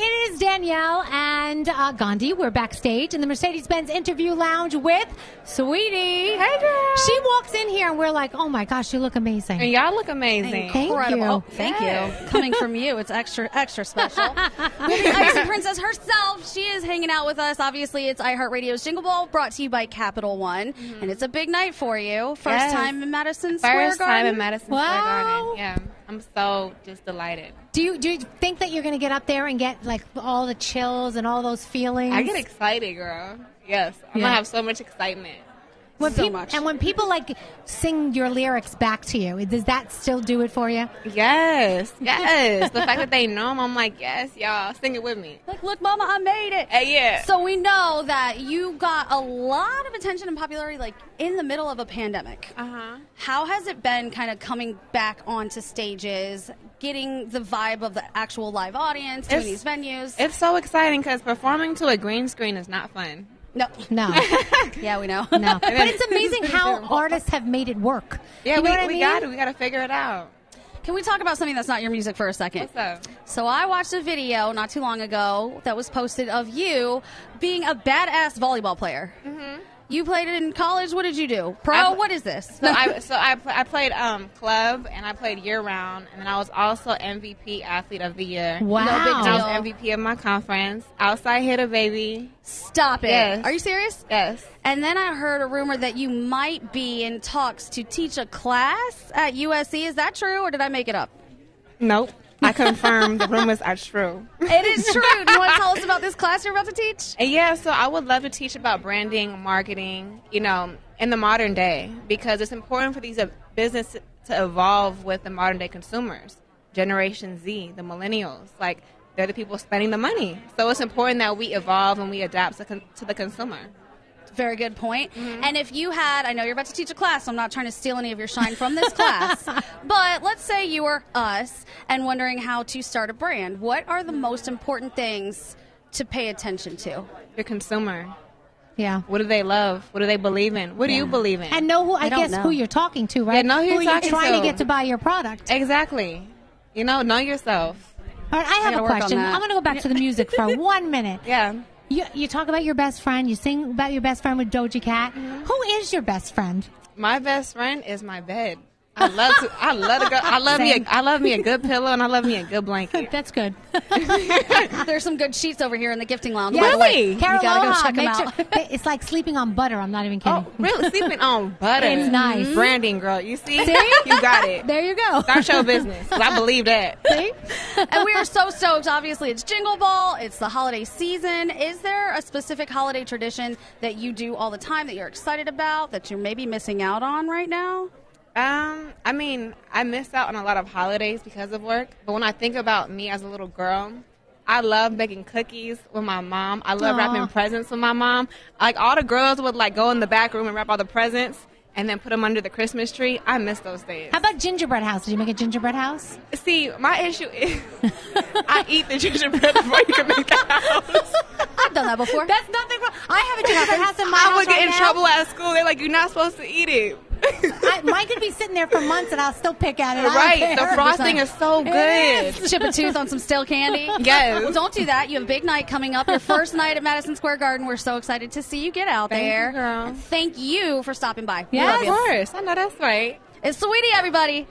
it is Danielle and uh, Gandhi. We're backstage in the Mercedes Benz interview lounge with Sweetie. Hey, girl. She walks in here and we're like, oh my gosh, you look amazing. And y'all look amazing. Incredible. Thank you. Oh, thank yes. you. Coming from you, it's extra, extra special. Icy Princess herself, she is hanging out with us. Obviously, it's iHeartRadio's Jingle Ball brought to you by Capital One. Mm-hmm. And it's a big night for you. First yes. time in Madison Square First Garden. First time in Madison wow. Square Garden. Yeah. I'm so just delighted. Do you do you think that you're going to get up there and get like all the chills and all those feelings? I get excited, girl. Yes, I'm yeah. gonna have so much excitement. When so pe- much. And when people like sing your lyrics back to you, does that still do it for you? Yes, yes. the fact that they know them, I'm like, yes, y'all, sing it with me. Like, look, mama, I made it. Hey, uh, yeah. So we know that you got a lot of attention and popularity, like in the middle of a pandemic. Uh huh. How has it been, kind of coming back onto stages, getting the vibe of the actual live audience, in these venues? It's so exciting because performing to a green screen is not fun. No, no. yeah, we know. No, but it's amazing how artists have made it work. Yeah, you know we, I mean? got it. We got to figure it out. Can we talk about something that's not your music for a second? So I watched a video not too long ago that was posted of you being a badass volleyball player. Mm-hmm. You played in college. What did you do? Pro? what is this? So I so I, I played um, club and I played year round and then I was also MVP athlete of the year. Wow! No big deal. MVP of my conference. Outside hitter, baby. Stop it! Yes. Are you serious? Yes. And then I heard a rumor that you might be in talks to teach a class at USC. Is that true, or did I make it up? Nope. I confirm the rumors are true. It is true. Do you want to tell us about this class you're about to teach? Yeah, so I would love to teach about branding, marketing, you know, in the modern day because it's important for these uh, businesses to evolve with the modern day consumers, Generation Z, the millennials. Like, they're the people spending the money. So it's important that we evolve and we adapt to, con- to the consumer. Very good point. Mm-hmm. And if you had, I know you're about to teach a class, so I'm not trying to steal any of your shine from this class, but let's say you were us and wondering how to start a brand. What are the most important things to pay attention to? Your consumer. Yeah. What do they love? What do they believe in? What yeah. do you believe in? And know who I, I guess know. who you're talking to, right? Yeah, know who, who you're, trying to. to. get to buy your product. Exactly. You know, know yourself. All right, I have a question. I'm going to go back to the music for one minute. Yeah. You, you talk about your best friend. You sing about your best friend with Doja Cat. Mm-hmm. Who is your best friend? My best friend is my bed. I love to. I love to go. I love Same. me. A, I love me a good pillow, and I love me a good blanket. That's good. There's some good sheets over here in the gifting lounge. Yeah, really, Carol, you gotta go check them out. Sure. It's like sleeping on butter. I'm not even oh, kidding. Oh, really? sleeping on butter. It's mm-hmm. nice. Branding, girl. You see? see? You got it. There you go. Start show business. I believe that. See? and we are so stoked. Obviously, it's Jingle Ball. It's the holiday season. Is there a specific holiday tradition that you do all the time that you're excited about that you're maybe missing out on right now? Um, I mean, I miss out on a lot of holidays because of work. But when I think about me as a little girl, I love baking cookies with my mom. I love Aww. wrapping presents with my mom. Like all the girls would like go in the back room and wrap all the presents and then put them under the Christmas tree. I miss those days. How about gingerbread house? Did you make a gingerbread house? See, my issue is I eat the gingerbread before you can make the house. I've done that before. That's nothing wrong. I have a gingerbread house in my I house. I would get right in now. trouble at school. They're like, you're not supposed to eat it. mine could be sitting there for months and I'll still pick at it. Right. The frosting is so good. Chip a tooth on some stale candy. Yes. Well, don't do that. You have a big night coming up. Your first night at Madison Square Garden. We're so excited to see you get out Thank there. You, Thank you for stopping by. Yeah, of course. I know that's right. It's Sweetie, everybody.